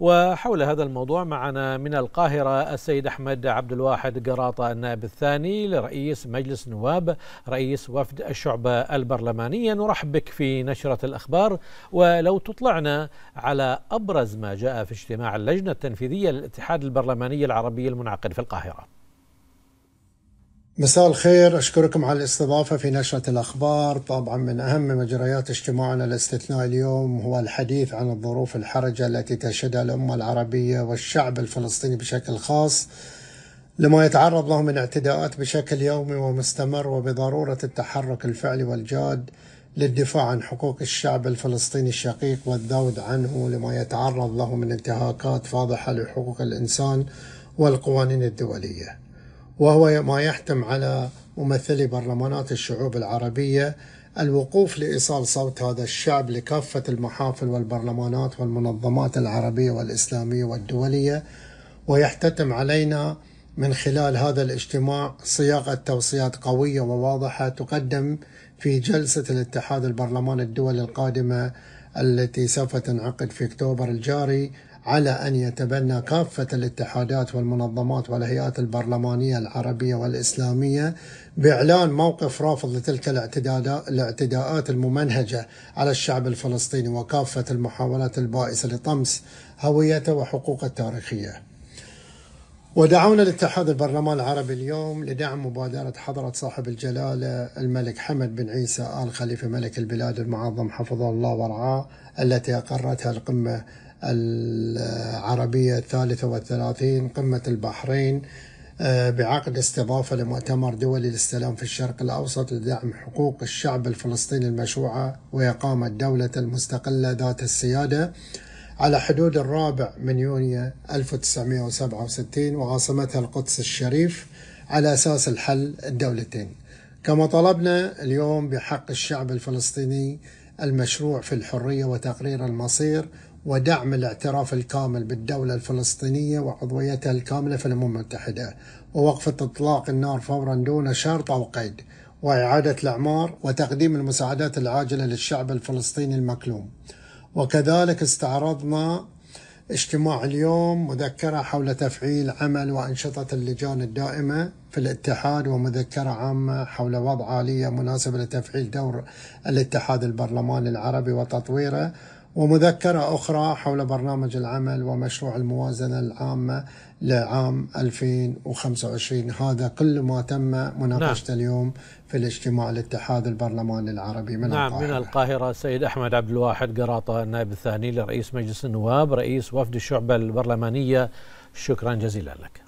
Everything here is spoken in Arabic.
وحول هذا الموضوع معنا من القاهرة السيد أحمد عبد الواحد قراطة النائب الثاني لرئيس مجلس نواب رئيس وفد الشعبة البرلمانية نرحب بك في نشرة الأخبار ولو تطلعنا على أبرز ما جاء في اجتماع اللجنة التنفيذية للاتحاد البرلماني العربي المنعقد في القاهرة مساء الخير أشكركم على الاستضافة في نشرة الأخبار طبعا من أهم مجريات اجتماعنا الاستثناء اليوم هو الحديث عن الظروف الحرجة التي تشهدها الأمة العربية والشعب الفلسطيني بشكل خاص لما يتعرض له من اعتداءات بشكل يومي ومستمر وبضرورة التحرك الفعلي والجاد للدفاع عن حقوق الشعب الفلسطيني الشقيق والذود عنه لما يتعرض له من انتهاكات فاضحة لحقوق الإنسان والقوانين الدوليه وهو ما يحتم على ممثلي برلمانات الشعوب العربية الوقوف لإيصال صوت هذا الشعب لكافة المحافل والبرلمانات والمنظمات العربية والإسلامية والدولية ويحتتم علينا من خلال هذا الاجتماع صياغة توصيات قوية وواضحة تقدم في جلسة الاتحاد البرلمان الدولي القادمة التي سوف تنعقد في أكتوبر الجاري على أن يتبنى كافة الاتحادات والمنظمات والهيئات البرلمانية العربية والإسلامية بإعلان موقف رافض لتلك الاعتداءات الممنهجة على الشعب الفلسطيني وكافة المحاولات البائسة لطمس هويته وحقوقه التاريخية ودعونا الاتحاد البرلمان العربي اليوم لدعم مبادرة حضرة صاحب الجلالة الملك حمد بن عيسى آل خليفة ملك البلاد المعظم حفظه الله ورعاه التي أقرتها القمة العربية الثالثة والثلاثين قمة البحرين آه، بعقد استضافة لمؤتمر دولي للسلام في الشرق الأوسط لدعم حقوق الشعب الفلسطيني المشروعة وإقامة دولة المستقلة ذات السيادة على حدود الرابع من يونيو 1967 وعاصمتها القدس الشريف على أساس الحل الدولتين كما طلبنا اليوم بحق الشعب الفلسطيني المشروع في الحرية وتقرير المصير ودعم الاعتراف الكامل بالدولة الفلسطينية وعضويتها الكاملة في الأمم المتحدة ووقف إطلاق النار فورا دون شرط أو قيد وإعادة الإعمار وتقديم المساعدات العاجلة للشعب الفلسطيني المكلوم وكذلك استعرضنا اجتماع اليوم مذكرة حول تفعيل عمل وأنشطة اللجان الدائمة في الاتحاد ومذكرة عامة حول وضع آلية مناسبة لتفعيل دور الاتحاد البرلماني العربي وتطويره ومذكرة أخرى حول برنامج العمل ومشروع الموازنة العامة لعام 2025 هذا كل ما تم مناقشته نعم. اليوم في الاجتماع الاتحاد البرلماني العربي من نعم القاهرة. من القاهرة السيد أحمد عبد الواحد قراطة النائب الثاني لرئيس مجلس النواب رئيس وفد الشعبة البرلمانية شكرا جزيلا لك